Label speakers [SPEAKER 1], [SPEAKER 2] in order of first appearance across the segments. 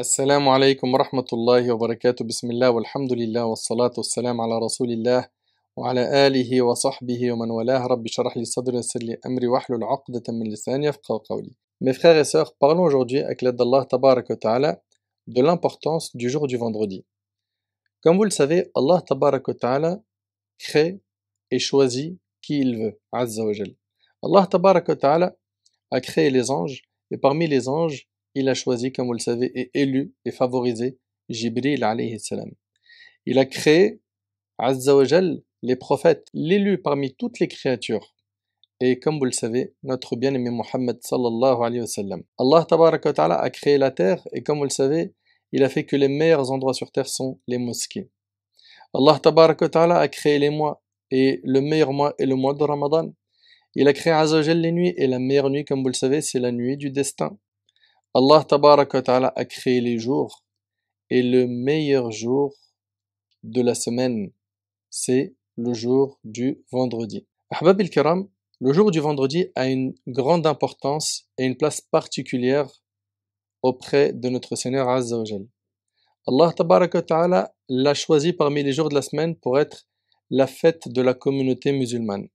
[SPEAKER 1] السلام عليكم ورحمة الله وبركاته بسم الله والحمد لله والصلاة والسلام على رسول الله وعلى آله وصحبه ومن والاه رب شرح لي صدري ويسر لي أمري واحلل عقدة من لساني يفقه قولي Mes frères et sœurs, parlons aujourd'hui avec l'aide d'Allah tabarak wa ta'ala de l'importance du jour du vendredi. Comme vous le savez, Allah tabarak wa ta'ala crée et choisit qui il veut, azza wa Jal. Allah tabarak wa ta'ala a créé les anges et parmi les anges, il a choisi, comme vous le savez, et élu et favorisé Jibril alayhi salam. Il a créé, Azza wa les prophètes, l'élu parmi toutes les créatures. Et comme vous le savez, notre bien-aimé Muhammad sallallahu alayhi wa Allah tabaraka wa ta'ala a créé la terre et comme vous le savez, il a fait que les meilleurs endroits sur terre sont les mosquées. Allah tabaraka wa ta'ala a créé les mois et le meilleur mois est le mois de Ramadan. Il a créé Azza wa les nuits et la meilleure nuit, comme vous le savez, c'est la nuit du destin. Allah ta'ala a créé les jours et le meilleur jour de la semaine, c'est le jour du vendredi. Ahbab al-Karam, le jour du vendredi a une grande importance et une place particulière auprès de notre Seigneur Azza wa Allah ta'ala l'a choisi parmi les jours de la semaine pour être la fête de la communauté musulmane.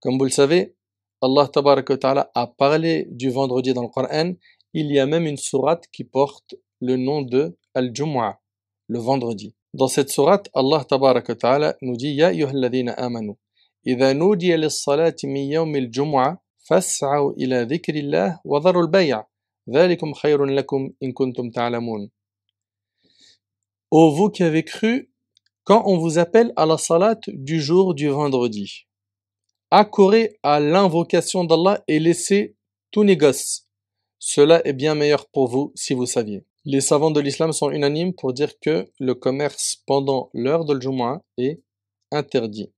[SPEAKER 1] Comme vous le savez, Allah ta'ala a parlé du vendredi dans le Coran il y a même une sourate qui porte le nom de al jumuah le vendredi. Dans cette sourate, Allah ta'ala nous dit Ya yuhalladina amanu. إذا Salat للصلاة من يوم الجمعة ila إلى wa dharu al البيع dhalikum khayrun lakum in kuntum ta'lamun. Ô vous qui avez cru, quand on vous appelle à la salat du jour du vendredi, accourez à l'invocation d'Allah et laissez tout négoce. Cela est bien meilleur pour vous si vous saviez. Les savants de l'islam sont unanimes pour dire que le commerce pendant l'heure de l'Jumwa est interdit.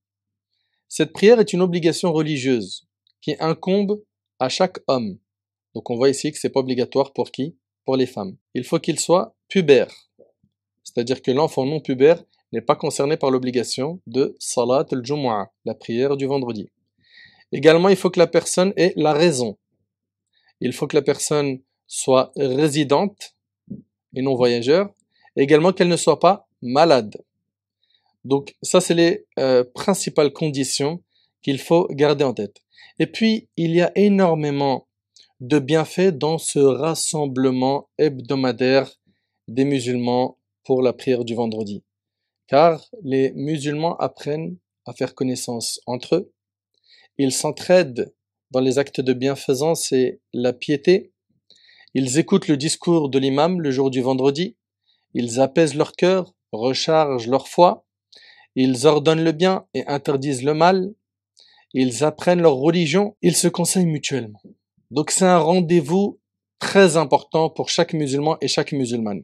[SPEAKER 1] Cette prière est une obligation religieuse qui incombe à chaque homme. Donc on voit ici que c'est pas obligatoire pour qui Pour les femmes. Il faut qu'il soit pubère. C'est-à-dire que l'enfant non pubère n'est pas concerné par l'obligation de Salat al-Jumu'ah, la prière du vendredi. Également, il faut que la personne ait la raison, il faut que la personne soit résidente et non voyageur, également qu'elle ne soit pas malade. Donc ça, c'est les euh, principales conditions qu'il faut garder en tête. Et puis, il y a énormément de bienfaits dans ce rassemblement hebdomadaire des musulmans pour la prière du vendredi. Car les musulmans apprennent à faire connaissance entre eux, ils s'entraident dans les actes de bienfaisance et la piété. Ils écoutent le discours de l'imam le jour du vendredi. Ils apaisent leur cœur, rechargent leur foi. Ils ordonnent le bien et interdisent le mal. Ils apprennent leur religion. Ils se conseillent mutuellement. Donc c'est un rendez-vous très important pour chaque musulman et chaque musulmane.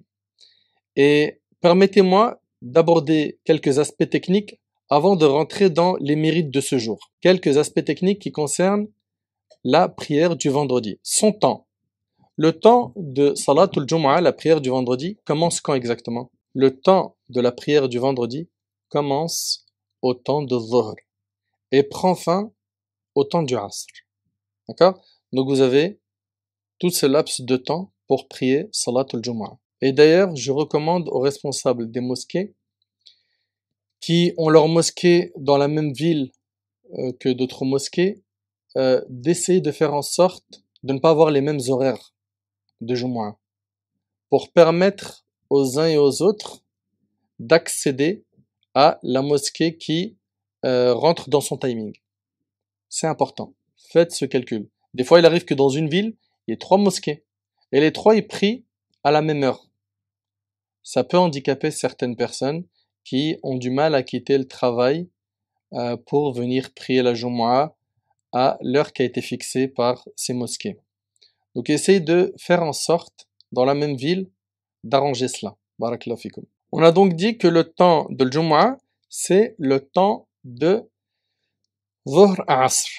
[SPEAKER 1] Et permettez-moi d'aborder quelques aspects techniques avant de rentrer dans les mérites de ce jour. Quelques aspects techniques qui concernent la prière du vendredi, son temps. Le temps de Salatul Jumu'ah, la prière du vendredi, commence quand exactement Le temps de la prière du vendredi commence au temps de Dhuhr et prend fin au temps du Asr. D'accord Donc vous avez tout ce laps de temps pour prier Salatul Jumu'ah. Et d'ailleurs, je recommande aux responsables des mosquées qui ont leur mosquée dans la même ville euh, que d'autres mosquées euh, d'essayer de faire en sorte de ne pas avoir les mêmes horaires de Jumu'ah pour permettre aux uns et aux autres d'accéder à la mosquée qui euh, rentre dans son timing. C'est important. Faites ce calcul. Des fois, il arrive que dans une ville, il y ait trois mosquées et les trois y prient à la même heure. Ça peut handicaper certaines personnes qui ont du mal à quitter le travail euh, pour venir prier la Jumu'ah à l'heure qui a été fixée par ces mosquées. Donc essayez de faire en sorte, dans la même ville, d'arranger cela. On a donc dit que le temps de l'Jumu'ah, c'est le temps de Dhuhr Asr.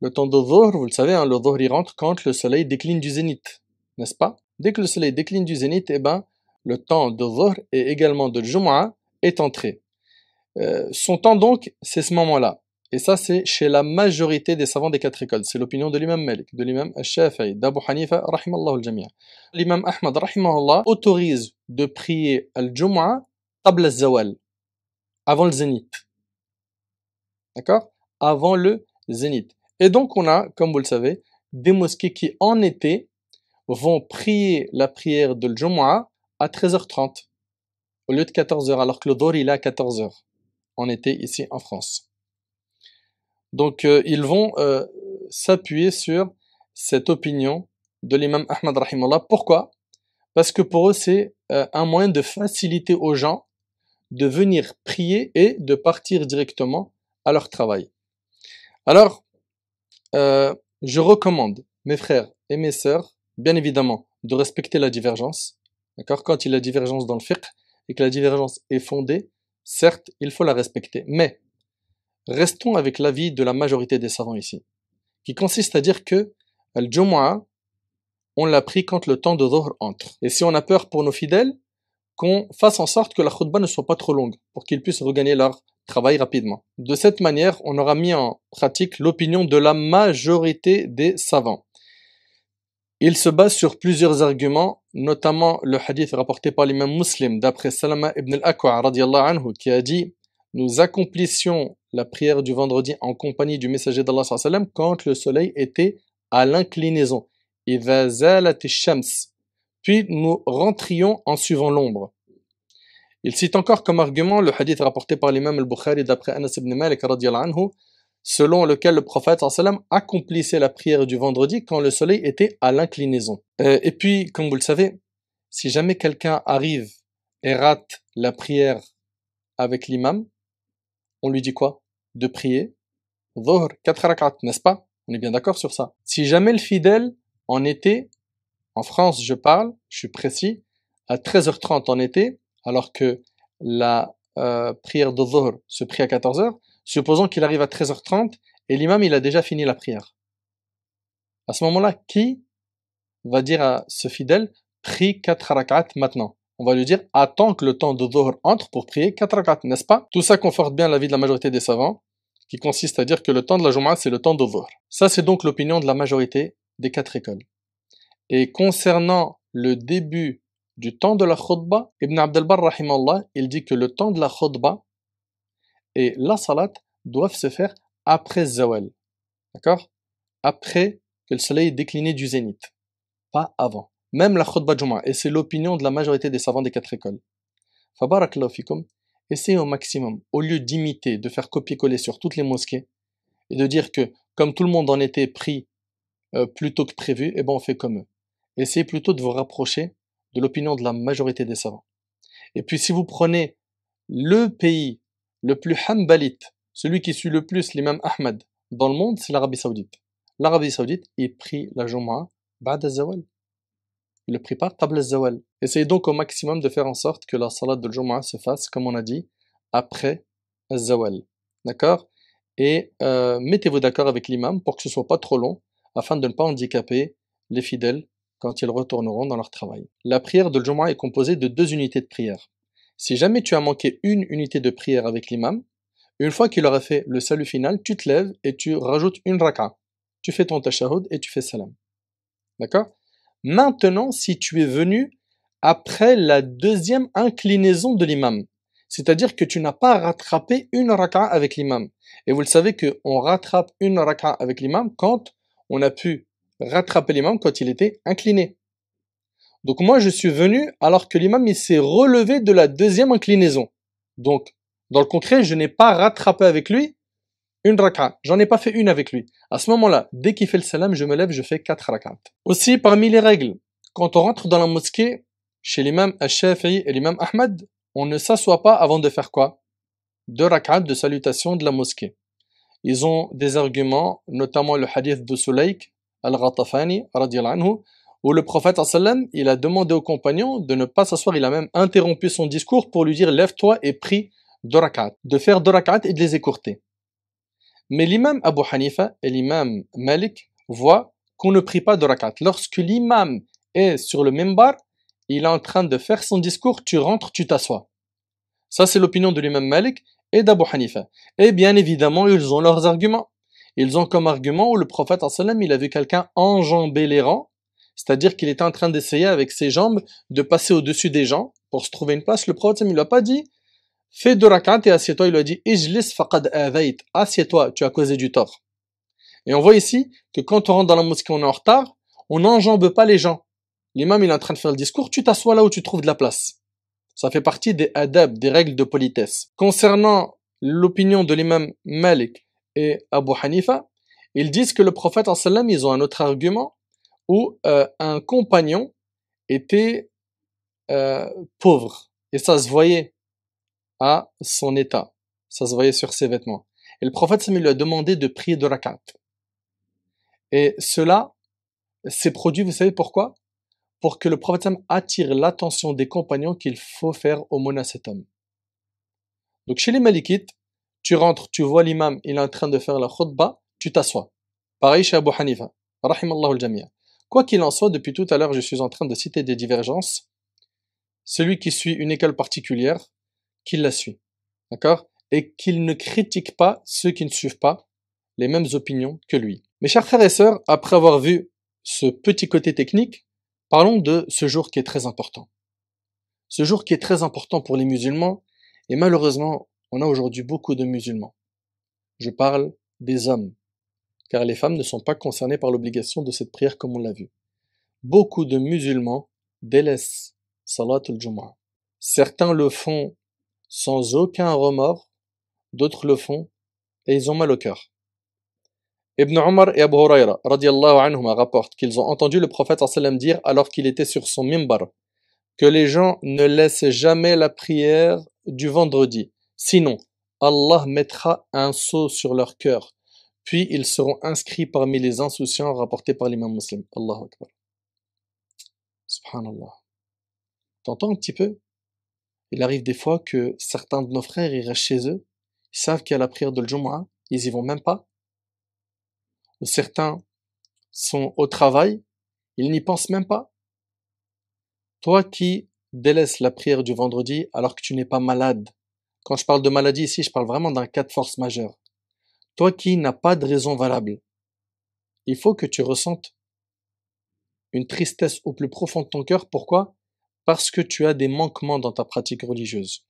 [SPEAKER 1] Le temps de Dhuhr, vous le savez, hein, le Dhuhr il rentre quand le soleil décline du zénith, n'est-ce pas Dès que le soleil décline du zénith, eh ben, le temps de Dhuhr et également de Jumu'ah est entré. Euh, son temps donc, c'est ce moment-là. Et ça, c'est chez la majorité des savants des quatre écoles. C'est l'opinion de l'imam Malik, de l'imam Shafi'i, d'Abu Hanifa, rahimallahu al-jamia. L'imam Ahmad, rahimallah, autorise de prier al-jum'a tabla zawal, avant le zénith. D'accord Avant le zénith. Et donc, on a, comme vous le savez, des mosquées qui, en été, vont prier la prière de l'jum'a à 13h30, au lieu de 14h, alors que le dhor, il est à 14h, en été, ici, en France. Donc euh, ils vont euh, s'appuyer sur cette opinion de l'imam Ahmad Rahimallah. Pourquoi Parce que pour eux, c'est euh, un moyen de faciliter aux gens de venir prier et de partir directement à leur travail. Alors, je recommande, mes frères et mes sœurs, bien évidemment, de respecter la divergence. D'accord Quand il y a divergence dans le fiqh et que la divergence est fondée, certes, il faut la respecter. Mais Restons avec l'avis de la majorité des savants ici, qui consiste à dire que Al-Jumu'ah, on l'a pris quand le temps de Dhuhr entre. Et si on a peur pour nos fidèles, qu'on fasse en sorte que la khutbah ne soit pas trop longue, pour qu'ils puissent regagner leur travail rapidement. De cette manière, on aura mis en pratique l'opinion de la majorité des savants. Il se base sur plusieurs arguments, notamment le hadith rapporté par l'imam muslim d'après Salama ibn al-Aqwa qui a dit « Nous accomplissions la prière du vendredi en compagnie du messager d'Allah quand le soleil était à l'inclinaison. Puis nous rentrions en suivant l'ombre. Il cite encore comme argument le hadith rapporté par l'imam al-Bukhari d'après Anas ibn Malik anhu, selon lequel le prophète accomplissait la prière du vendredi quand le soleil était à l'inclinaison. Euh, et puis, comme vous le savez, si jamais quelqu'un arrive et rate la prière avec l'imam, on lui dit quoi de prier, Dhuhr, 4 rak'at, n'est-ce pas On est bien d'accord sur ça. Si jamais le fidèle, en été, en France je parle, je suis précis, à 13h30 en été, alors que la euh, prière de Dhuhr se prie à 14h, supposons qu'il arrive à 13h30 et l'imam il a déjà fini la prière. À ce moment-là, qui va dire à ce fidèle, prie 4 rak'at maintenant on va lui dire attends que le temps de Dhuhr entre pour prier 4 4 n'est-ce pas Tout ça conforte bien l'avis de la majorité des savants, qui consiste à dire que le temps de la Jum'a, c'est le temps de Dhuhr. Ça, c'est donc l'opinion de la majorité des quatre écoles. Et concernant le début du temps de la khutbah, Ibn Abdelbar, rahimallah, il dit que le temps de la khutbah et la salat doivent se faire après Zawal. D'accord Après que le soleil est décliné du zénith. Pas avant même la khutbah Jum'a, et c'est l'opinion de la majorité des savants des quatre écoles. Fabarakallahu fikum, essayez au maximum, au lieu d'imiter, de faire copier-coller sur toutes les mosquées, et de dire que, comme tout le monde en était pris euh, plutôt que prévu, et eh ben on fait comme eux. Essayez plutôt de vous rapprocher de l'opinion de la majorité des savants. Et puis si vous prenez le pays le plus hambalite, celui qui suit le plus l'imam Ahmad dans le monde, c'est l'Arabie Saoudite. L'Arabie Saoudite est pris la Jum'a ba'da zawal il le prépare table zawal. Essayez donc au maximum de faire en sorte que la salade de Jumu'ah se fasse, comme on a dit, après zawal. D'accord Et euh, mettez-vous d'accord avec l'imam pour que ce soit pas trop long, afin de ne pas handicaper les fidèles quand ils retourneront dans leur travail. La prière de Jumu'ah est composée de deux unités de prière. Si jamais tu as manqué une unité de prière avec l'imam, une fois qu'il aura fait le salut final, tu te lèves et tu rajoutes une raka. Tu fais ton tachahoud et tu fais salam. D'accord maintenant si tu es venu après la deuxième inclinaison de l'imam. C'est-à-dire que tu n'as pas rattrapé une raka'a avec l'imam. Et vous le savez qu'on rattrape une raka'a avec l'imam quand on a pu rattraper l'imam quand il était incliné. Donc moi je suis venu alors que l'imam il s'est relevé de la deuxième inclinaison. Donc dans le concret je n'ai pas rattrapé avec lui une raka. J'en ai pas fait une avec lui. À ce moment-là, dès qu'il fait le salam, je me lève, je fais quatre rakat. Aussi, parmi les règles, quand on rentre dans la mosquée, chez l'imam Al-Shafi'i et l'imam Ahmad, on ne s'assoit pas avant de faire quoi Deux rakat de salutation de la mosquée. Ils ont des arguments, notamment le hadith de Sulaik Al-Ghatafani, où le prophète il a demandé aux compagnons de ne pas s'asseoir, il a même interrompu son discours pour lui dire lève-toi et prie deux rakat, de faire deux rakat et de les écourter. Mais l'imam Abu Hanifa et l'imam Malik voient qu'on ne prie pas de rakat. Lorsque l'imam est sur le membar, il est en train de faire son discours, tu rentres, tu t'assois. Ça, c'est l'opinion de l'imam Malik et d'Abu Hanifa. Et bien évidemment, ils ont leurs arguments. Ils ont comme argument où le prophète, il a vu quelqu'un enjamber les rangs, c'est-à-dire qu'il était en train d'essayer avec ses jambes de passer au-dessus des gens pour se trouver une place. Le prophète, il ne lui pas dit Fais deux rak'at et toi il lui a dit Ijlis faqad toi tu as causé du tort. Et on voit ici que quand on rentre dans la mosquée, on est en retard, on n'enjambe pas les gens. L'imam, il est en train de faire le discours, tu t'assois là où tu trouves de la place. Ça fait partie des adab, des règles de politesse. Concernant l'opinion de l'imam Malik et Abu Hanifa, ils disent que le prophète, sallam, ils ont un autre argument où euh, un compagnon était euh, pauvre. Et ça se voyait à son état. Ça se voyait sur ses vêtements. Et le prophète lui a demandé de prier de rakat. Et cela s'est produit, vous savez pourquoi Pour que le prophète attire l'attention des compagnons qu'il faut faire au à cet homme. Donc chez les Malikites, tu rentres, tu vois l'imam, il est en train de faire la khutbah, tu t'assois. Pareil chez Abu Hanifa. Quoi qu'il en soit, depuis tout à l'heure, je suis en train de citer des divergences. Celui qui suit une école particulière, qu'il la suit. D'accord Et qu'il ne critique pas ceux qui ne suivent pas les mêmes opinions que lui. Mes chers frères et sœurs, après avoir vu ce petit côté technique, parlons de ce jour qui est très important. Ce jour qui est très important pour les musulmans, et malheureusement, on a aujourd'hui beaucoup de musulmans. Je parle des hommes, car les femmes ne sont pas concernées par l'obligation de cette prière comme on l'a vu. Beaucoup de musulmans délaissent Salatul jumah Certains le font sans aucun remords, d'autres le font, et ils ont mal au cœur. Ibn Omar et Abu Huraira rapportent qu'ils ont entendu le prophète sallam dire alors qu'il était sur son mimbar que les gens ne laissent jamais la prière du vendredi, sinon Allah mettra un sceau sur leur cœur, puis ils seront inscrits parmi les insouciants rapportés par l'imam muslim. Allahu Akbar. Subhanallah. T'entends un petit peu il arrive des fois que certains de nos frères, ils restent chez eux, ils savent qu'il y a la prière de le ils y vont même pas. certains sont au travail, ils n'y pensent même pas. Toi qui délaisses la prière du vendredi alors que tu n'es pas malade. Quand je parle de maladie ici, je parle vraiment d'un cas de force majeure. Toi qui n'as pas de raison valable, il faut que tu ressentes une tristesse au plus profond de ton cœur. Pourquoi parce que tu as des manquements dans ta pratique religieuse.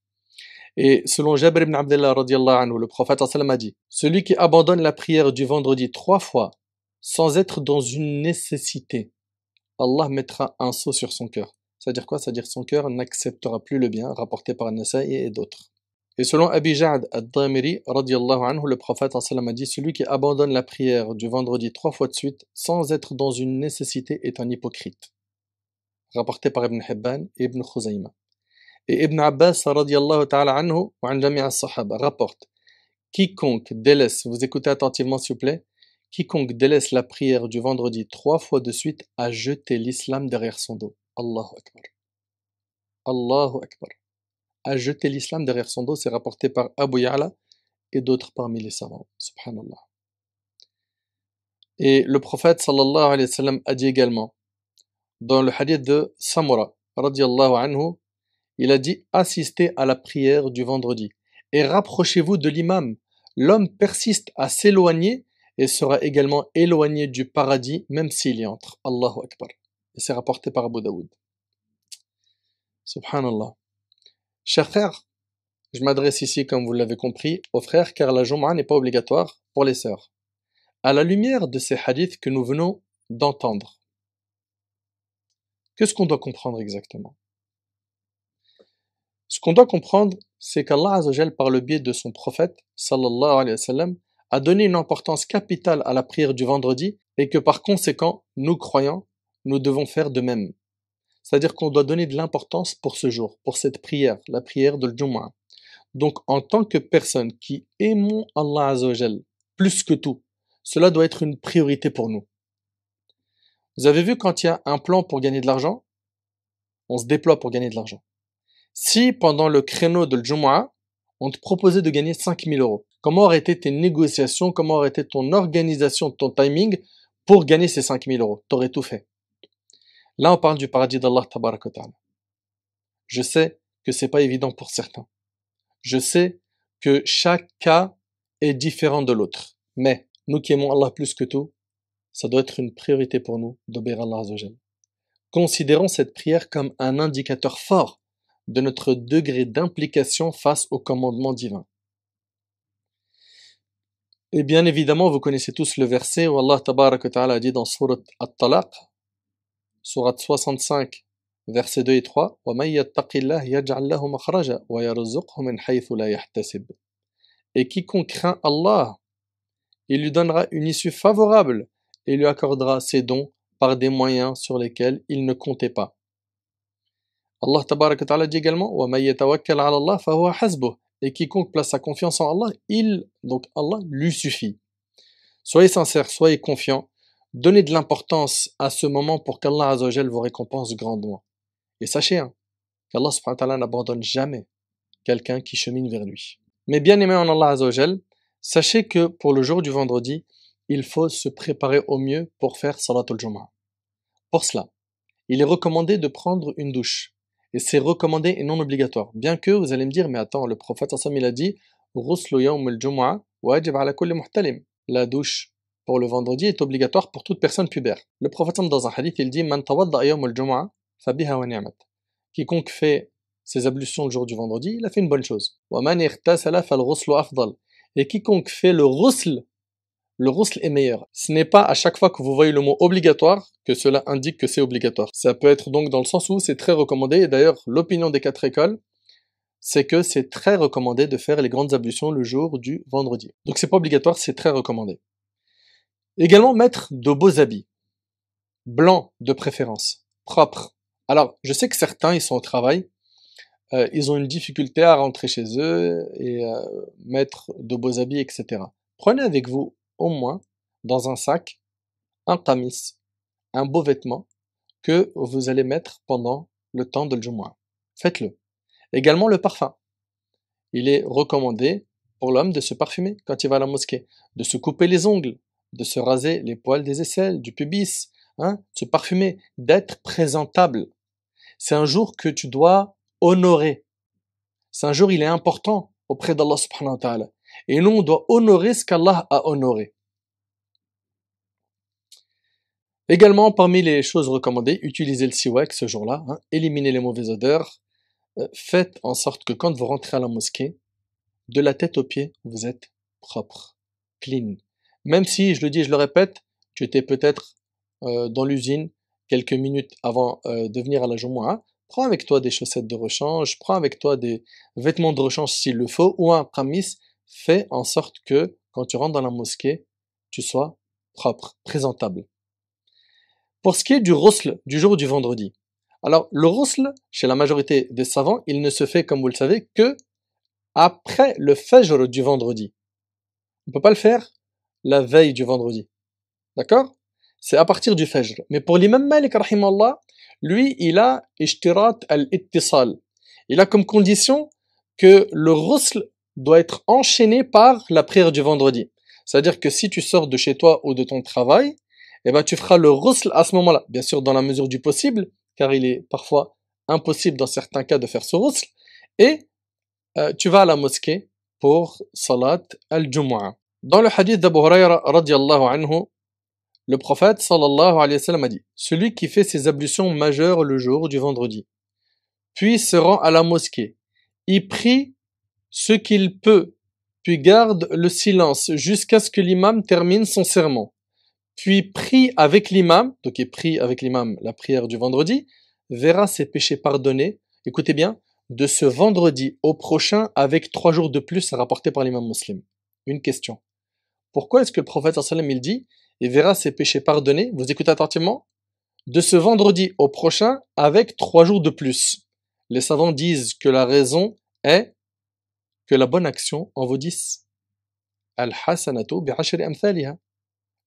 [SPEAKER 1] Et selon Jabir ibn Abdullah anhu, le prophète a dit Celui qui abandonne la prière du vendredi trois fois sans être dans une nécessité, Allah mettra un sceau sur son cœur. C'est-à-dire quoi C'est-à-dire son cœur n'acceptera plus le bien rapporté par Nasa'i et d'autres. Et selon Abi Ja'ad al-Damiri, anhu, le prophète a dit Celui qui abandonne la prière du vendredi trois fois de suite sans être dans une nécessité est un hypocrite rapporté par Ibn Hibban et Ibn Khuzayma. Et Ibn Abbas radiallahu ta'ala anhu ou anjami sahaba rapporte Quiconque délaisse, vous écoutez attentivement s'il vous plaît, quiconque délaisse la prière du vendredi trois fois de suite a jeté l'islam derrière son dos. Allahu Akbar. Allahu Akbar. A jeté l'islam derrière son dos, c'est rapporté par Abu Ya'la et d'autres parmi les savants. Subhanallah. Et le prophète sallallahu alayhi wa sallam a dit également dans le hadith de Samura, radiallahu anhu, il a dit Assistez à la prière du vendredi et rapprochez-vous de l'imam. L'homme persiste à s'éloigner et sera également éloigné du paradis, même s'il y entre. Allahu Akbar. Et c'est rapporté par Abu Daoud. Subhanallah. Chers frères, je m'adresse ici, comme vous l'avez compris, aux frères car la Jum'a n'est pas obligatoire pour les sœurs. À la lumière de ces hadiths que nous venons d'entendre, Qu'est-ce qu'on doit comprendre exactement Ce qu'on doit comprendre, c'est qu'Allah Azzajal, par le biais de son prophète, sallallahu alayhi wa a donné une importance capitale à la prière du vendredi et que par conséquent, nous croyants, nous devons faire de même. C'est-à-dire qu'on doit donner de l'importance pour ce jour, pour cette prière, la prière de Jumu'ah. Donc en tant que personne qui aimons Allah Azzajal plus que tout, cela doit être une priorité pour nous. Vous avez vu quand il y a un plan pour gagner de l'argent, on se déploie pour gagner de l'argent. Si pendant le créneau de Jumu'ah, on te proposait de gagner 5000 euros, comment auraient été tes négociations, comment aurait été ton organisation, ton timing pour gagner ces 5000 euros T'aurais tout fait. Là, on parle du paradis d'Allah Ta'ala. Je sais que c'est pas évident pour certains. Je sais que chaque cas est différent de l'autre. Mais nous qui aimons Allah plus que tout, ça doit être une priorité pour nous d'obéir à Allah Considérons cette prière comme un indicateur fort de notre degré d'implication face au commandement divin. Et bien évidemment, vous connaissez tous le verset où Allah Ta'ala dit dans Surat At-Talaq, Surat 65, versets 2 et 3, Et quiconque craint Allah, il lui donnera une issue favorable et lui accordera ses dons par des moyens sur lesquels il ne comptait pas. Allah ta'ala dit également et quiconque place sa confiance en Allah, il, donc Allah, lui suffit. Soyez sincère, soyez confiant donnez de l'importance à ce moment pour qu'Allah Azzawajal vous récompense grandement. Et sachez hein, qu'Allah n'abandonne jamais quelqu'un qui chemine vers lui. Mais bien aimé en Allah sachez que pour le jour du vendredi, il faut se préparer au mieux pour faire Salat al-Jum'ah. Pour cela, il est recommandé de prendre une douche. Et c'est recommandé et non obligatoire. Bien que vous allez me dire, mais attends, le prophète Assam il a dit La douche pour le vendredi est obligatoire pour toute personne pubère. Le prophète dans un hadith, il dit Quiconque fait ses ablutions le jour du vendredi, il a fait une bonne chose. Et quiconque fait le rusl le roussel est meilleur. Ce n'est pas à chaque fois que vous voyez le mot obligatoire que cela indique que c'est obligatoire. Ça peut être donc dans le sens où c'est très recommandé, et d'ailleurs l'opinion des quatre écoles, c'est que c'est très recommandé de faire les grandes ablutions le jour du vendredi. Donc c'est pas obligatoire, c'est très recommandé. Également mettre de beaux habits, blancs de préférence, propres. Alors je sais que certains ils sont au travail, euh, ils ont une difficulté à rentrer chez eux et euh, mettre de beaux habits, etc. Prenez avec vous au moins dans un sac un tamis, un beau vêtement que vous allez mettre pendant le temps de Jumu'ah. Faites-le. Également le parfum. Il est recommandé pour l'homme de se parfumer quand il va à la mosquée, de se couper les ongles, de se raser les poils des aisselles, du pubis, hein, se parfumer, d'être présentable. C'est un jour que tu dois honorer. C'est un jour, il est important auprès d'Allah subhanahu wa ta'ala. Et nous, on doit honorer ce qu'Allah a honoré. Également, parmi les choses recommandées, utilisez le siwak ce jour-là, hein. éliminez les mauvaises odeurs, euh, faites en sorte que quand vous rentrez à la mosquée, de la tête aux pieds, vous êtes propre, clean. Même si, je le dis, je le répète, tu étais peut-être euh, dans l'usine quelques minutes avant euh, de venir à la Jumu'ah, prends avec toi des chaussettes de rechange, prends avec toi des vêtements de rechange s'il le faut, ou un pramis fais en sorte que quand tu rentres dans la mosquée, tu sois propre, présentable. Pour ce qui est du roussel du jour du vendredi, alors le roussel, chez la majorité des savants, il ne se fait, comme vous le savez, que après le fajr du vendredi. On ne peut pas le faire la veille du vendredi. D'accord C'est à partir du fajr. Mais pour l'imam Malik, lui, il a ishtirat al-ittisal. Il a comme condition que le roussel doit être enchaîné par la prière du vendredi. C'est-à-dire que si tu sors de chez toi ou de ton travail, eh ben, tu feras le roussel à ce moment-là. Bien sûr, dans la mesure du possible, car il est parfois impossible dans certains cas de faire ce roussel. Et euh, tu vas à la mosquée pour salat al-jumu'ah. Dans le hadith d'Abu Huraira radiallahu anhu, le prophète sallallahu alayhi wa sallam a dit « Celui qui fait ses ablutions majeures le jour du vendredi, puis se rend à la mosquée, y prie ce qu'il peut, puis garde le silence jusqu'à ce que l'imam termine son serment. Puis prie avec l'imam, donc il prie avec l'imam la prière du vendredi, verra ses péchés pardonnés, écoutez bien, de ce vendredi au prochain avec trois jours de plus rapporté par l'imam muslim. Une question. Pourquoi est-ce que le prophète sallam il dit et verra ses péchés pardonnés, vous écoutez attentivement, de ce vendredi au prochain avec trois jours de plus Les savants disent que la raison est que la bonne action en vaut 10. Al-hasanatu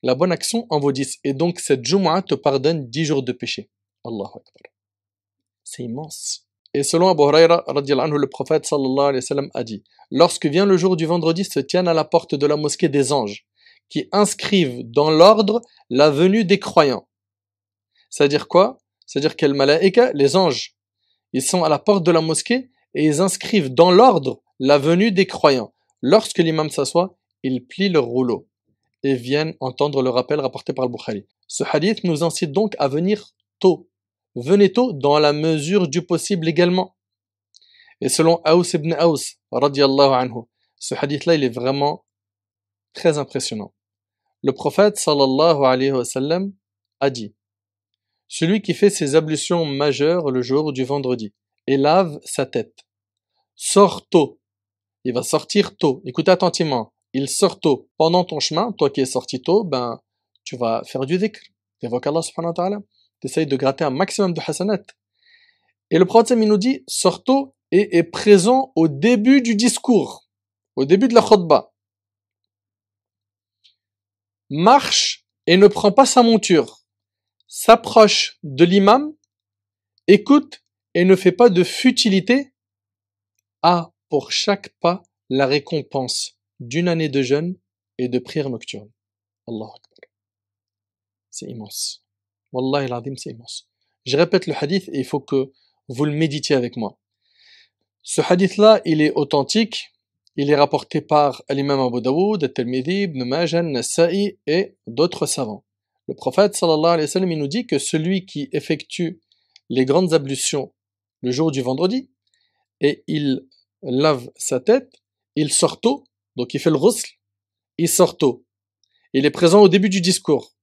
[SPEAKER 1] La bonne action en vaut Et donc cette Jumu'ah te pardonne dix jours de péché. Allahu Akbar. C'est immense. Et selon Abu Huraira, anhu, le prophète sallallahu alayhi wa sallam, a dit Lorsque vient le jour du vendredi, se tiennent à la porte de la mosquée des anges, qui inscrivent dans l'ordre la venue des croyants. C'est-à-dire quoi C'est-à-dire qu'elle malaïka, les anges, ils sont à la porte de la mosquée et ils inscrivent dans l'ordre la venue des croyants. Lorsque l'imam s'assoit, il plie le rouleau et viennent entendre le rappel rapporté par le Bukhari. Ce hadith nous incite donc à venir tôt. Venez tôt dans la mesure du possible également. Et selon Aous ibn Aous, anhu, ce hadith-là, il est vraiment très impressionnant. Le prophète, sallallahu alayhi wa a dit « Celui qui fait ses ablutions majeures le jour du vendredi et lave sa tête, sort tôt il va sortir tôt. Écoute attentivement. Il sort tôt. Pendant ton chemin, toi qui es sorti tôt, ben, tu vas faire du dhikr. T'évoques Allah subhanahu wa ta'ala. T'essayes de gratter un maximum de hasanat. Et le prophète il nous dit, sort tôt et est présent au début du discours, au début de la khutbah. Marche et ne prend pas sa monture. S'approche de l'imam, écoute et ne fait pas de futilité à pour chaque pas la récompense d'une année de jeûne et de prière nocturne. Allah C'est immense. Wallahi l'adim, c'est immense. Je répète le hadith et il faut que vous le méditiez avec moi. Ce hadith-là, il est authentique. Il est rapporté par l'imam Abu Dawood, at tirmidhi Ibn Nasa'i et d'autres savants. Le prophète sallallahu alayhi wa il nous dit que celui qui effectue les grandes ablutions le jour du vendredi et il lave sa tête, il sort tôt, donc il fait le ghusl, il sort tôt. Il est présent au début du discours.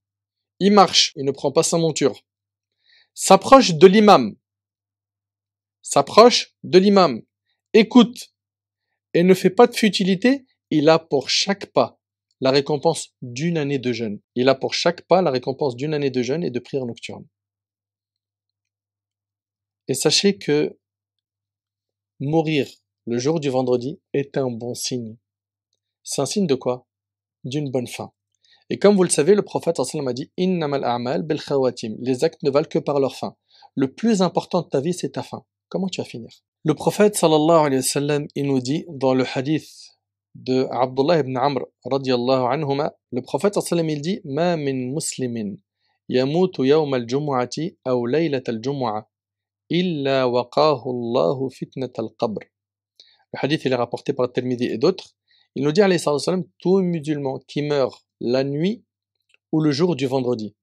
[SPEAKER 1] Il marche, il ne prend pas sa monture. S'approche de l'imam. S'approche de l'imam. Écoute et ne fait pas de futilité. Il a pour chaque pas la récompense d'une année de jeûne. Il a pour chaque pas la récompense d'une année de jeûne et de prière nocturne. Et sachez que mourir le jour du vendredi est un bon signe. C'est un signe de quoi D'une bonne fin. Et comme vous le savez, le prophète a dit Innamal a'mal bil khawatim. Les actes ne valent que par leur fin. Le plus important de ta vie, c'est ta fin. Comment tu vas finir Le prophète sallallahu alayhi wa sallam, il nous dit dans le hadith de Abdullah ibn Amr radiyallahu anhuma, le prophète sallam il dit Ma min muslimin yamutu yawm al-jumu'ati aw laylat al-jumu'a illa waqahu allahu fitnat al-qabr. Le hadith il est rapporté par Tirmidhi et d'autres. Il nous dit, alayhi salam, tout musulman qui meurt la nuit ou le jour du vendredi.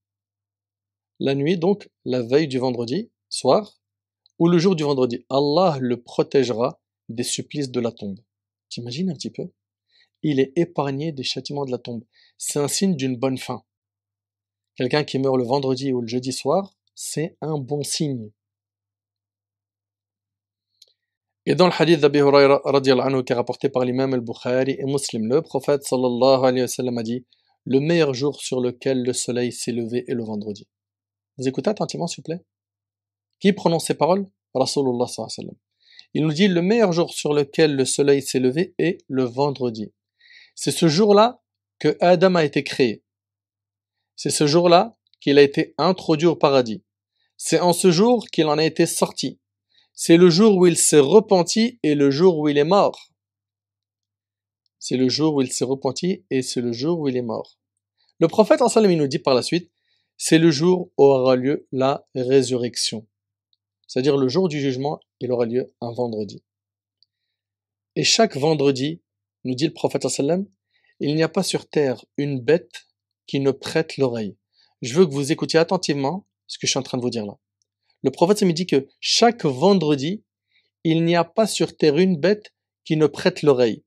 [SPEAKER 1] La nuit, donc, la veille du vendredi, soir, ou le jour du vendredi. Allah le protégera des supplices de la tombe. T'imagines un petit peu Il est épargné des châtiments de la tombe. C'est un signe d'une bonne fin. Quelqu'un qui meurt le vendredi ou le jeudi soir, c'est un bon signe. Et dans le hadith d'Abi Huraira qui est rapporté par l'imam al-Bukhari et Muslim, le prophète sallallahu alayhi wa sallam a dit Le meilleur jour sur lequel le soleil s'est levé est le vendredi. Vous écoutez attentivement, s'il vous plaît Qui prononce ces paroles Rasulullah sallallahu alayhi wa sallam. Il nous dit Le meilleur jour sur lequel le soleil s'est levé est le vendredi. C'est ce jour-là que Adam a été créé. C'est ce jour-là qu'il a été introduit au paradis. C'est en ce jour qu'il en a été sorti c'est le jour où il s'est repenti et le jour où il est mort. C'est le jour où il s'est repenti et c'est le jour où il est mort. Le prophète en nous dit par la suite, c'est le jour où aura lieu la résurrection. C'est-à-dire le jour du jugement, il aura lieu un vendredi. Et chaque vendredi, nous dit le prophète sallam, il n'y a pas sur terre une bête qui ne prête l'oreille. Je veux que vous écoutiez attentivement ce que je suis en train de vous dire là. Le prophète me dit que chaque vendredi, il n'y a pas sur terre une bête qui ne prête l'oreille.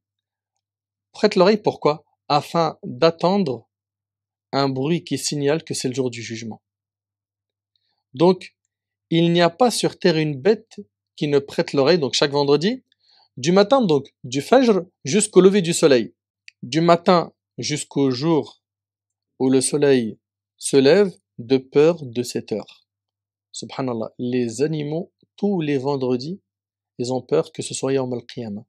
[SPEAKER 1] Prête l'oreille pourquoi Afin d'attendre un bruit qui signale que c'est le jour du jugement. Donc, il n'y a pas sur terre une bête qui ne prête l'oreille, donc chaque vendredi, du matin donc du Fajr jusqu'au lever du soleil. Du matin jusqu'au jour où le soleil se lève de peur de cette heure subhanallah, les animaux, tous les vendredis, ils ont peur que ce soit Yom al-Qiyamah,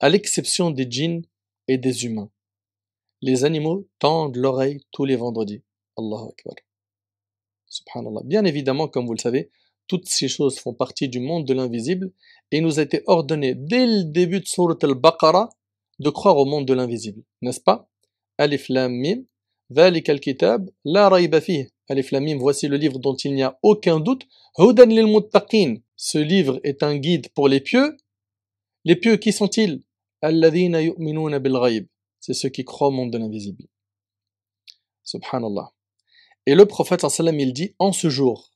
[SPEAKER 1] à l'exception des djinns et des humains. Les animaux tendent l'oreille tous les vendredis. Allahu Akbar. Subhanallah. Bien évidemment, comme vous le savez, toutes ces choses font partie du monde de l'invisible et nous a été ordonné dès le début de Surat al-Baqarah de croire au monde de l'invisible, n'est-ce pas Alif Lam Mim, Al-Kitab, La Ra'iba Alif Flamim, voici le livre dont il n'y a aucun doute. Ce livre est un guide pour les pieux. Les pieux, qui sont-ils bil C'est ceux qui croient au monde de l'invisible. Subhanallah. Et le prophète sallam il dit en ce jour,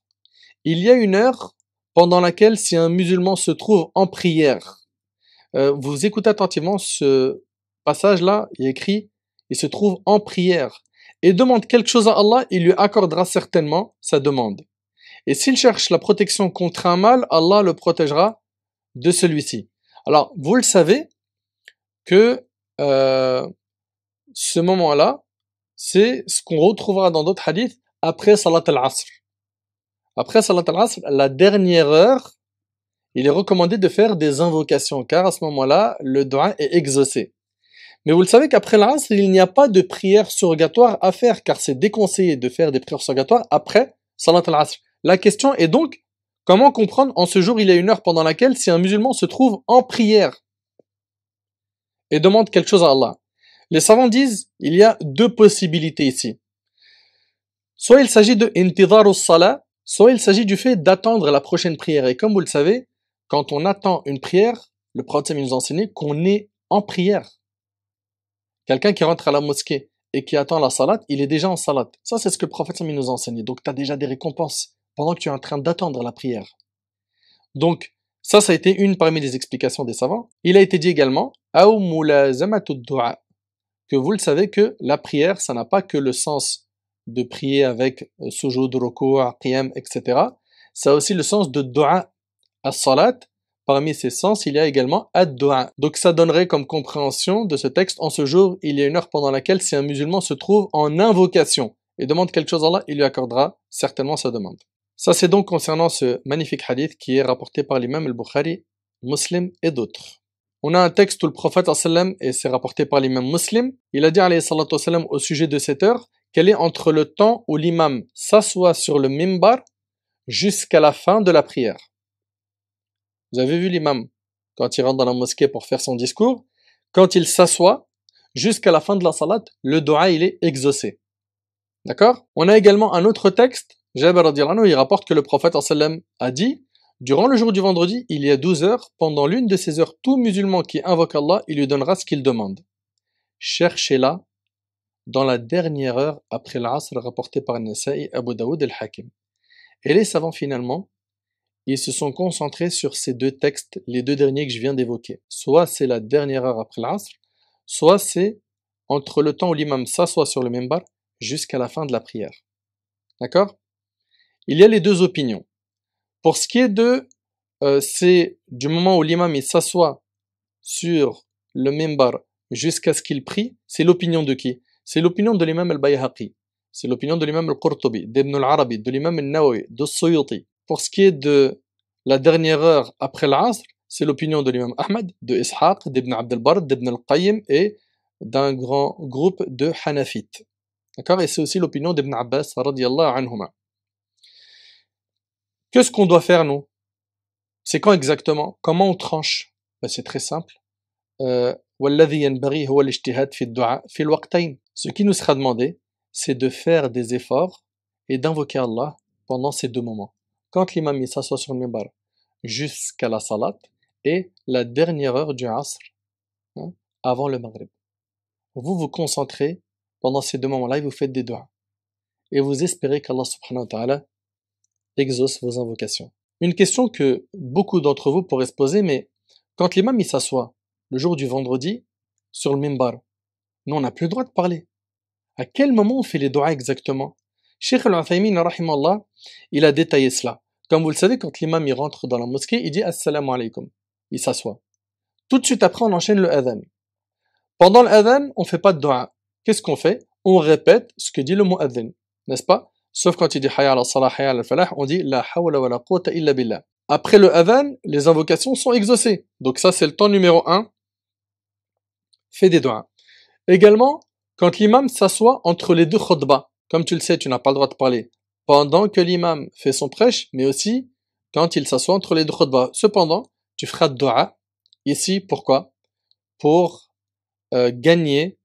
[SPEAKER 1] il y a une heure pendant laquelle si un musulman se trouve en prière, euh, vous écoutez attentivement ce passage-là, il est écrit, il se trouve en prière et demande quelque chose à Allah, il lui accordera certainement sa demande. Et s'il cherche la protection contre un mal, Allah le protégera de celui-ci. Alors, vous le savez que euh, ce moment-là, c'est ce qu'on retrouvera dans d'autres hadiths après Salat al-Asr. Après Salat al-Asr, la dernière heure, il est recommandé de faire des invocations, car à ce moment-là, le doigt est exaucé. Mais vous le savez qu'après l'Asr, il n'y a pas de prière surrogatoire à faire, car c'est déconseillé de faire des prières surrogatoires après Salat al-Asr. La question est donc, comment comprendre en ce jour, il y a une heure pendant laquelle, si un musulman se trouve en prière et demande quelque chose à Allah, les savants disent, il y a deux possibilités ici. Soit il s'agit de au salah soit il s'agit du fait d'attendre la prochaine prière. Et comme vous le savez, quand on attend une prière, le prophète nous enseignait qu'on est en prière. Quelqu'un qui rentre à la mosquée et qui attend la salat, il est déjà en salat. Ça, c'est ce que le prophète nous enseigne. Donc, tu as déjà des récompenses pendant que tu es en train d'attendre la prière. Donc, ça, ça a été une parmi les explications des savants. Il a été dit également, que vous le savez que la prière, ça n'a pas que le sens de prier avec euh, sujud, ruku, qiyam, etc. Ça a aussi le sens de dua. As-salat, Parmi ces sens, il y a également ad-du'a. Donc ça donnerait comme compréhension de ce texte, en ce jour, il y a une heure pendant laquelle si un musulman se trouve en invocation et demande quelque chose à Allah, il lui accordera certainement sa demande. Ça c'est donc concernant ce magnifique hadith qui est rapporté par l'imam al-Bukhari, Muslim et d'autres. On a un texte où le prophète sallam et c'est rapporté par l'imam Muslim, il a dit sallam au sujet de cette heure qu'elle est entre le temps où l'imam s'assoit sur le mimbar jusqu'à la fin de la prière. Vous avez vu l'imam, quand il rentre dans la mosquée pour faire son discours, quand il s'assoit, jusqu'à la fin de la salat, le doha il est exaucé. D'accord On a également un autre texte, Jabir il rapporte que le prophète sallam a dit Durant le jour du vendredi, il y a 12 heures, pendant l'une de ces heures, tout musulman qui invoque Allah, il lui donnera ce qu'il demande. Cherchez-la dans la dernière heure après l'Asr rapporté par Nasa'i, Abu Daoud et Hakim. Et les savants finalement ils se sont concentrés sur ces deux textes, les deux derniers que je viens d'évoquer. Soit c'est la dernière heure après l'Asr, soit c'est entre le temps où l'imam s'assoit sur le membar jusqu'à la fin de la prière. D'accord Il y a les deux opinions. Pour ce qui est de, euh, c'est du moment où l'imam s'assoit sur le membar jusqu'à ce qu'il prie, c'est l'opinion de qui C'est l'opinion de l'imam al-Bayhaqi, c'est l'opinion de l'imam al-Qurtubi, d'Ibn al-Arabi, de l'imam al-Nawawi, de Suyuti, pour ce qui est de la dernière heure après l'Asr, c'est l'opinion de l'imam Ahmad, de Ishaq, d'Ibn Abdelbar, d'Ibn al-Qayyim et d'un grand groupe de Hanafites. D'accord Et c'est aussi l'opinion d'Ibn Abbas, radiallahu anhuma. Qu'est-ce qu'on doit faire, nous C'est quand exactement Comment on tranche ben, C'est très simple. Euh, ce qui nous sera demandé, c'est de faire des efforts et d'invoquer Allah pendant ces deux moments quand l'imam s'assoit sur le mimbar jusqu'à la salat et la dernière heure du asr hein, avant le maghrib. Vous vous concentrez pendant ces deux moments-là et vous faites des doigts. Et vous espérez qu'Allah subhanahu wa ta'ala exauce vos invocations. Une question que beaucoup d'entre vous pourraient se poser, mais quand l'imam s'assoit le jour du vendredi sur le mimbar, nous on n'a plus le droit de parler. À quel moment on fait les doigts exactement Cheikh al-Uthaymin, il a détaillé cela. Comme vous le savez, quand l'imam il rentre dans la mosquée, il dit Assalamu alaikum. Il s'assoit. Tout de suite après, on enchaîne le adhan. Pendant le adhan, on ne fait pas de dua. Qu'est-ce qu'on fait On répète ce que dit le mot adhan, n'est-ce pas Sauf quand il dit Hayya ala salah, Hayya ala falah, on dit La hawla wa la quwwata illa billah. Après le adhan, les invocations sont exaucées. Donc ça, c'est le temps numéro 1. Fais des doigts. Également, quand l'imam s'assoit entre les deux khutbahs, comme tu le sais, tu n'as pas le droit de parler pendant que l'imam fait son prêche, mais aussi quand il s'assoit entre les deux khutbahs. Cependant, tu feras dua ici, pourquoi Pour euh, gagner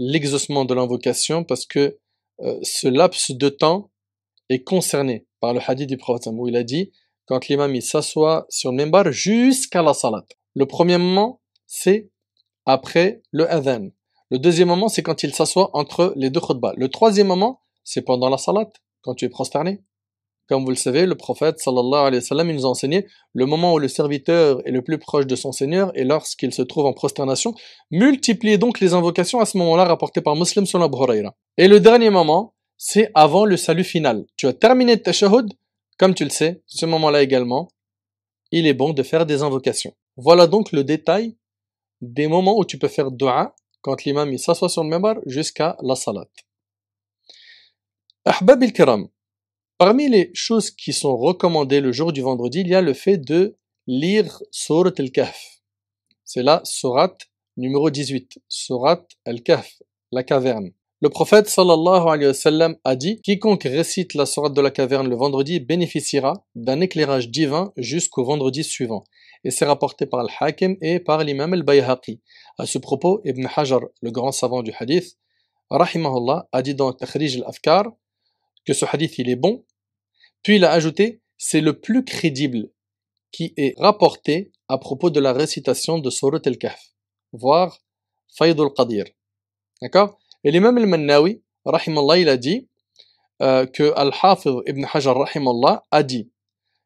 [SPEAKER 1] l'exaucement de l'invocation, parce que euh, ce laps de temps est concerné par le hadith du prophète où il a dit quand l'imam s'assoit sur le minbar jusqu'à la salat. Le premier moment, c'est après le adhan. Le deuxième moment, c'est quand il s'assoit entre les deux khutbahs. Le troisième moment, c'est pendant la salat, quand tu es prosterné. Comme vous le savez, le prophète sallallahu alayhi wa sallam, nous a enseigné le moment où le serviteur est le plus proche de son Seigneur et lorsqu'il se trouve en prosternation. Multipliez donc les invocations à ce moment-là rapportées par Muslim sur la Bhuraira. Et le dernier moment, c'est avant le salut final. Tu as terminé ta shahud, comme tu le sais, ce moment-là également, il est bon de faire des invocations. Voilà donc le détail des moments où tu peux faire dua quand l'imam s'assoit sur le bar jusqu'à la salat. Ahbab al-Kiram, parmi les choses qui sont recommandées le jour du vendredi, il y a le fait de lire Surat al-Kahf. C'est la Surat numéro 18, Surat al-Kahf, la caverne. Le prophète sallallahu alayhi wa sallam a dit Quiconque récite la Surat de la caverne le vendredi bénéficiera d'un éclairage divin jusqu'au vendredi suivant. Et c'est rapporté par Al-Hakim et par l'imam Al-Bayhaqi. À ce propos, Ibn Hajar, le grand savant du hadith, rahimahullah, a dit dans Takhrij al-Afkar que ce hadith il est bon, puis il a ajouté c'est le plus crédible qui est rapporté à propos de la récitation de Surat al-Kahf, voire Fayd al-Qadir. D'accord Et l'imam al-Mannawi, Rahimahullah, il a dit euh, que Al-Hafiz ibn Hajar, Rahimahullah a dit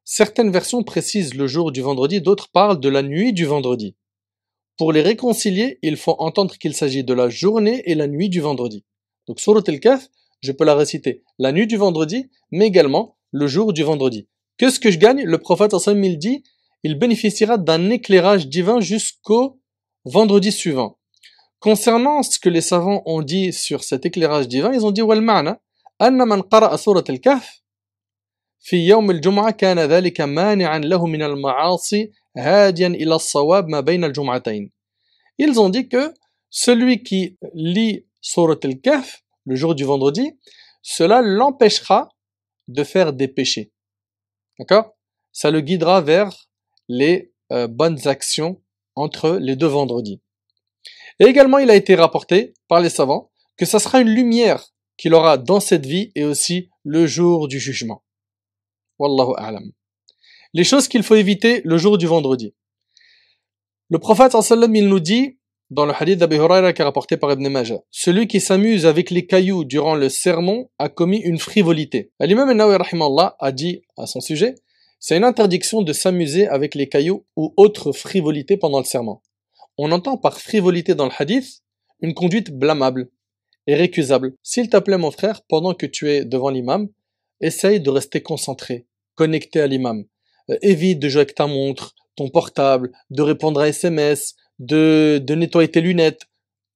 [SPEAKER 1] Certaines versions précisent le jour du vendredi, d'autres parlent de la nuit du vendredi. Pour les réconcilier, il faut entendre qu'il s'agit de la journée et la nuit du vendredi. Donc Surat al-Kahf, je peux la réciter la nuit du vendredi, mais également le jour du vendredi. Qu'est-ce que je gagne Le prophète Hassan il dit, il bénéficiera d'un éclairage divin jusqu'au vendredi suivant. Concernant ce que les savants ont dit sur cet éclairage divin, ils ont dit al fi al kana min al-ma'asi. ma'asi » Ils ont dit que celui qui lit Surat al-Kahf le jour du vendredi, cela l'empêchera de faire des péchés. D'accord Ça le guidera vers les euh, bonnes actions entre les deux vendredis. Et également, il a été rapporté par les savants que ça sera une lumière qu'il aura dans cette vie et aussi le jour du jugement. Wallahu a'lam. Les choses qu'il faut éviter le jour du vendredi. Le prophète sallam il nous dit dans le hadith d'Abu Huraira qui est rapporté par Ibn Majah celui qui s'amuse avec les cailloux durant le sermon a commis une frivolité. L'imam An-Nawawi a dit à son sujet c'est une interdiction de s'amuser avec les cailloux ou autres frivolités pendant le sermon. On entend par frivolité dans le hadith une conduite blâmable et récusable. S'il t'appelait mon frère pendant que tu es devant l'imam, essaye de rester concentré, connecté à l'imam. Euh, évite de jouer avec ta montre, ton portable, de répondre à SMS, de, de nettoyer tes lunettes.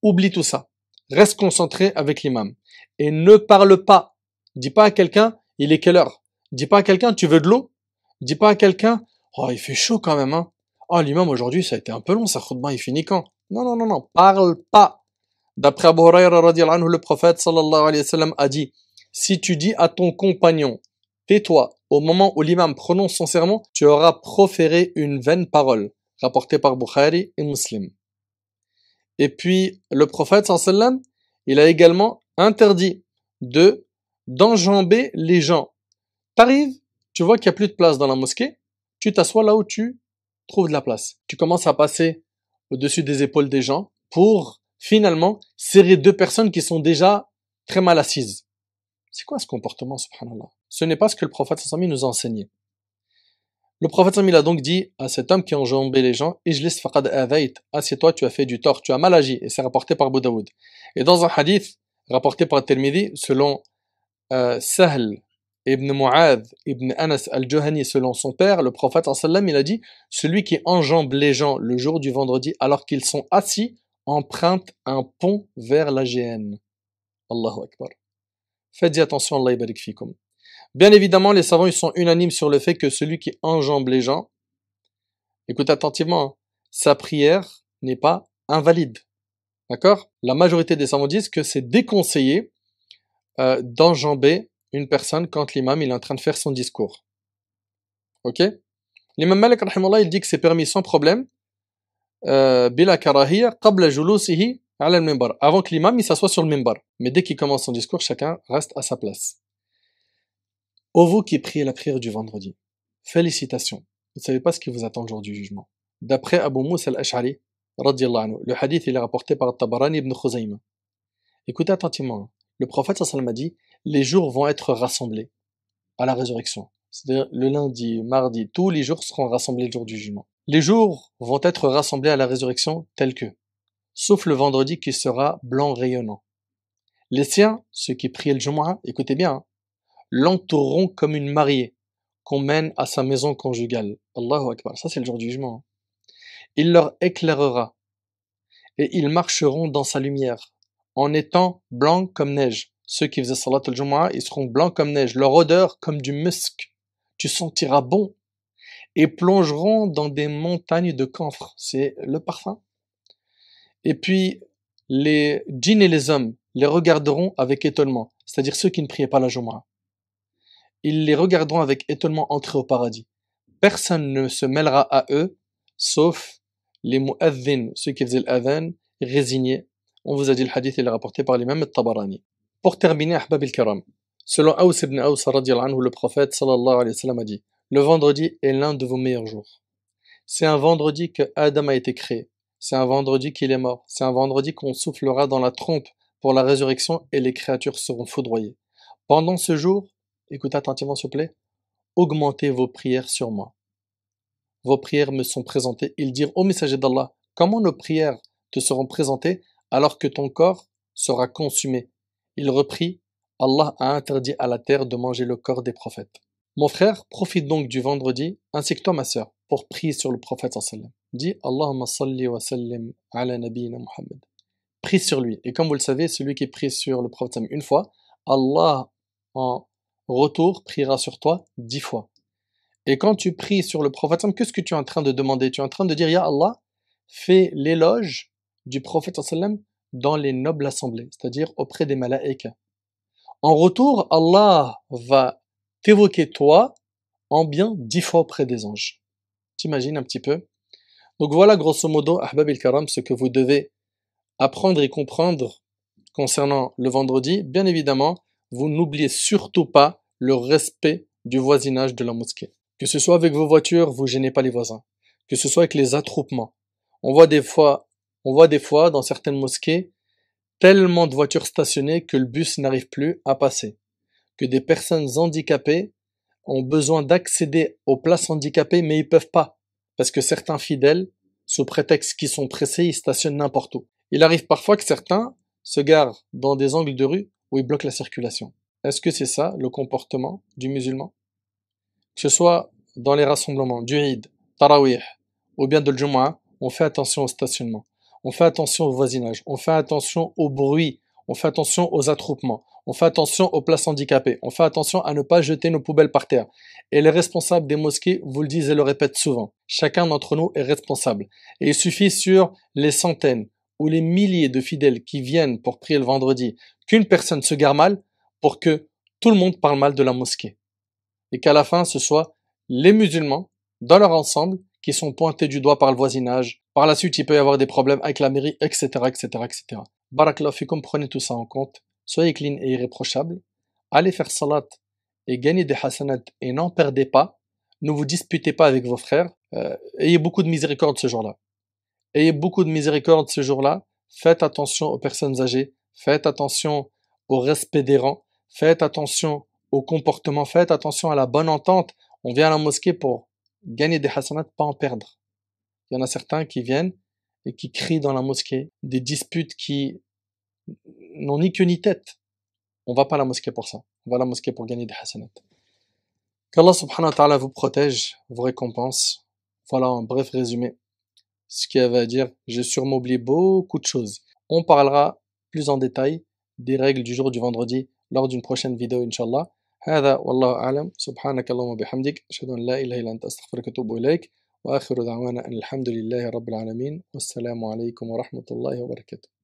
[SPEAKER 1] Oublie tout ça. Reste concentré avec l'imam. Et ne parle pas. Dis pas à quelqu'un, il est quelle heure Dis pas à quelqu'un, tu veux de l'eau Dis pas à quelqu'un, oh, il fait chaud quand même, hein. Oh, l'imam aujourd'hui, ça a été un peu long, ça khutbah, il finit quand Non, non, non, non, parle pas. D'après Abu Huraira, le prophète sallallahu alayhi wa sallam, a dit, si tu dis à ton compagnon, tais-toi, au moment où l'imam prononce son serment, tu auras proféré une vaine parole, rapportée par Bukhari et Muslim. Et puis, le prophète, sallam, il a également interdit de d'enjamber les gens. T'arrives, tu vois qu'il n'y a plus de place dans la mosquée, tu t'assois là où tu trouves de la place. Tu commences à passer au-dessus des épaules des gens pour finalement serrer deux personnes qui sont déjà très mal assises. C'est quoi ce comportement, subhanallah Ce n'est pas ce que le prophète sallallahu nous a enseigné. Le prophète il a donc dit à cet homme qui enjambait les gens Ijlis faqad avait, assieds-toi, tu as fait du tort, tu as mal agi, et c'est rapporté par Boudaoud. Et dans un hadith rapporté par Tirmidhi, selon Sahel euh, Sahl ibn Mu'adh ibn Anas al-Juhani, selon son père, le prophète sallam, il a dit Celui qui enjambe les gens le jour du vendredi alors qu'ils sont assis emprunte un pont vers la GN. Allahu Akbar. Faites attention, Allah fikum. Bien évidemment, les savants ils sont unanimes sur le fait que celui qui enjambe les gens, écoute attentivement, hein, sa prière n'est pas invalide. D'accord La majorité des savants disent que c'est déconseillé euh, d'enjamber une personne quand l'imam il est en train de faire son discours. Ok L'imam Malik il dit que c'est permis sans problème. Euh, avant que l'imam s'assoie sur le mimbar. Mais dès qu'il commence son discours, chacun reste à sa place. Ô vous qui priez la prière du vendredi, félicitations. Vous ne savez pas ce qui vous attend le jour du jugement. D'après Abu Moussa al-Ash'ari, le hadith est rapporté par Tabarani ibn Khuzaym Écoutez attentivement. Hein. Le prophète sallam a dit les jours vont être rassemblés à la résurrection. C'est-à-dire le lundi, mardi, tous les jours seront rassemblés le jour du jugement. Les jours vont être rassemblés à la résurrection tels que sauf le vendredi qui sera blanc rayonnant. Les siens, ceux qui prient le Jumu'ah, écoutez bien, hein, l'entoureront comme une mariée qu'on mène à sa maison conjugale. Allahu Akbar, ça c'est le jour du jugement. Hein. Il leur éclairera et ils marcheront dans sa lumière en étant blancs comme neige. Ceux qui faisaient salat al-Jumu'ah, ils seront blancs comme neige, leur odeur comme du musc. Tu sentiras bon et plongeront dans des montagnes de camphre. C'est le parfum et puis, les djinns et les hommes les regarderont avec étonnement, c'est-à-dire ceux qui ne priaient pas la Jumu'ah. Ils les regarderont avec étonnement entrer au paradis. Personne ne se mêlera à eux, sauf les mu'adhin, ceux qui faisaient l'adhan, résignés. On vous a dit le hadith, il est rapporté par l'imam al-Tabarani. Pour terminer, Ahbab karam Selon Aous ibn Aous, le prophète sallallahu alayhi wa sallam a dit Le vendredi est l'un de vos meilleurs jours. C'est un vendredi que Adam a été créé. C'est un vendredi qu'il est mort. C'est un vendredi qu'on soufflera dans la trompe pour la résurrection et les créatures seront foudroyées. Pendant ce jour, écoutez attentivement s'il vous plaît, augmentez vos prières sur moi. Vos prières me sont présentées. Ils dirent, au messager d'Allah, comment nos prières te seront présentées alors que ton corps sera consumé Il reprit, Allah a interdit à la terre de manger le corps des prophètes. Mon frère, profite donc du vendredi, ainsi que toi ma sœur pour prier sur le prophète sallam. Dit Allahumma salli wa sallim ala nabiyina Muhammad. Prie sur lui. Et comme vous le savez, celui qui prie sur le prophète une fois, Allah en retour priera sur toi dix fois. Et quand tu pries sur le prophète qu'est-ce que tu es en train de demander Tu es en train de dire Ya Allah, fais l'éloge du prophète sallam dans les nobles assemblées, c'est-à-dire auprès des malaïka. En retour, Allah va t'évoquer toi en bien dix fois auprès des anges. T'imagines un petit peu Donc voilà grosso modo, Ahbab il Karam, ce que vous devez apprendre et comprendre concernant le vendredi. Bien évidemment, vous n'oubliez surtout pas le respect du voisinage de la mosquée. Que ce soit avec vos voitures, vous gênez pas les voisins. Que ce soit avec les attroupements. On voit des fois, on voit des fois dans certaines mosquées tellement de voitures stationnées que le bus n'arrive plus à passer. Que des personnes handicapées ont besoin d'accéder aux places handicapées, mais ils peuvent pas, parce que certains fidèles, sous prétexte qu'ils sont pressés, ils stationnent n'importe où. Il arrive parfois que certains se garent dans des angles de rue où ils bloquent la circulation. Est-ce que c'est ça le comportement du musulman Que ce soit dans les rassemblements du Eid, Tarawih ou bien de Jumu'ah, on fait attention au stationnement, on fait attention au voisinage, on fait attention au bruit, on fait attention aux attroupements, on fait attention aux places handicapées, on fait attention à ne pas jeter nos poubelles par terre. Et les responsables des mosquées vous le disent et le répètent souvent, chacun d'entre nous est responsable. Et il suffit sur les centaines ou les milliers de fidèles qui viennent pour prier le vendredi qu'une personne se gare mal pour que tout le monde parle mal de la mosquée. Et qu'à la fin, ce soit les musulmans, dans leur ensemble, qui sont pointés du doigt par le voisinage. Par la suite, il peut y avoir des problèmes avec la mairie, etc., etc., etc. prenez tout ça en compte soyez clean et irréprochable, allez faire salat et gagnez des hasanat et n'en perdez pas, ne vous disputez pas avec vos frères, euh, ayez beaucoup de miséricorde ce jour-là. Ayez beaucoup de miséricorde ce jour-là, faites attention aux personnes âgées, faites attention au respect des rangs, faites attention au comportement, faites attention à la bonne entente. On vient à la mosquée pour gagner des hasanat, pas en perdre. Il y en a certains qui viennent et qui crient dans la mosquée, des disputes qui n'ont ni queue ni tête. On va pas à la mosquée pour ça. On va à la mosquée pour gagner des hasanat. Qu'Allah subhanahu wa ta'ala vous protège, vous récompense. Voilà un bref résumé. Ce qui va à dire, j'ai sûrement oublié beaucoup de choses. On parlera plus en détail des règles du jour du vendredi lors d'une prochaine vidéo, inshallah. هذا والله أعلم سبحانك اللهم وبحمدك أشهد أن لا إله إلا أنت أستغفرك وأتوب إليك وآخر دعوانا أن الحمد لله رب العالمين والسلام عليكم ورحمة الله وبركاته